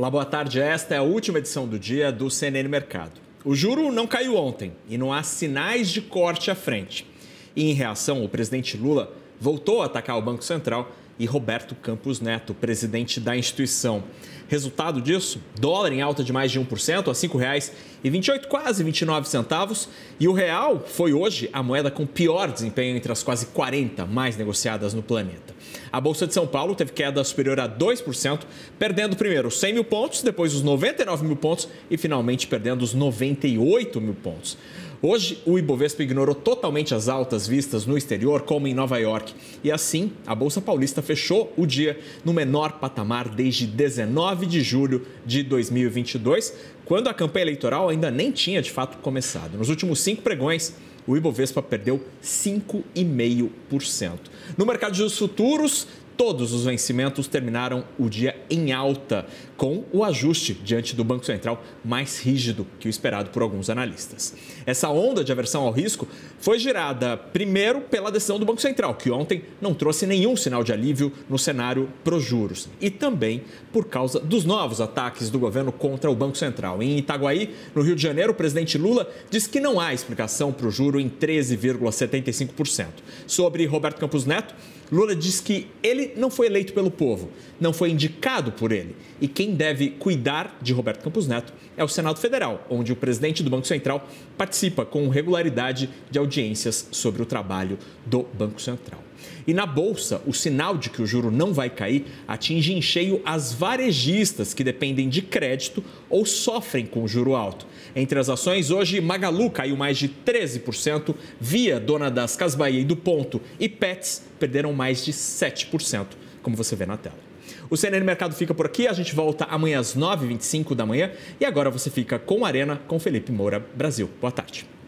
Olá, boa tarde. Esta é a última edição do dia do CNN Mercado. O juro não caiu ontem e não há sinais de corte à frente. E em reação, o presidente Lula voltou a atacar o Banco Central e Roberto Campos Neto, presidente da instituição. Resultado disso, dólar em alta de mais de 1% a R$ 5,28, quase 29 centavos, e o real foi hoje a moeda com pior desempenho entre as quase 40 mais negociadas no planeta. A Bolsa de São Paulo teve queda superior a 2%, perdendo primeiro os 100 mil pontos, depois os 99 mil pontos e finalmente perdendo os 98 mil pontos. Hoje, o Ibovespa ignorou totalmente as altas vistas no exterior, como em Nova York, e assim a Bolsa Paulista fechou o dia no menor patamar desde 19 de julho de 2022, quando a campanha eleitoral ainda nem tinha de fato começado. Nos últimos cinco pregões, o Ibovespa perdeu 5,5%. No mercado de futuros, Todos os vencimentos terminaram o dia em alta, com o ajuste diante do Banco Central mais rígido que o esperado por alguns analistas. Essa onda de aversão ao risco foi gerada primeiro pela decisão do Banco Central, que ontem não trouxe nenhum sinal de alívio no cenário pro juros, e também por causa dos novos ataques do governo contra o Banco Central. Em Itaguaí, no Rio de Janeiro, o presidente Lula diz que não há explicação para o juro em 13,75%. Sobre Roberto Campos Neto, Lula diz que ele ele não foi eleito pelo povo, não foi indicado por ele. E quem deve cuidar de Roberto Campos Neto é o Senado Federal, onde o presidente do Banco Central participa com regularidade de audiências sobre o trabalho do Banco Central. E na bolsa, o sinal de que o juro não vai cair atinge em cheio as varejistas que dependem de crédito ou sofrem com o juro alto. Entre as ações, hoje, Magalu caiu mais de 13%, Via, dona das Casas Bahia e do Ponto, e Pets perderam mais de 7%, como você vê na tela. O CNN Mercado fica por aqui. A gente volta amanhã às 9h25 da manhã. E agora você fica com a Arena com Felipe Moura Brasil. Boa tarde.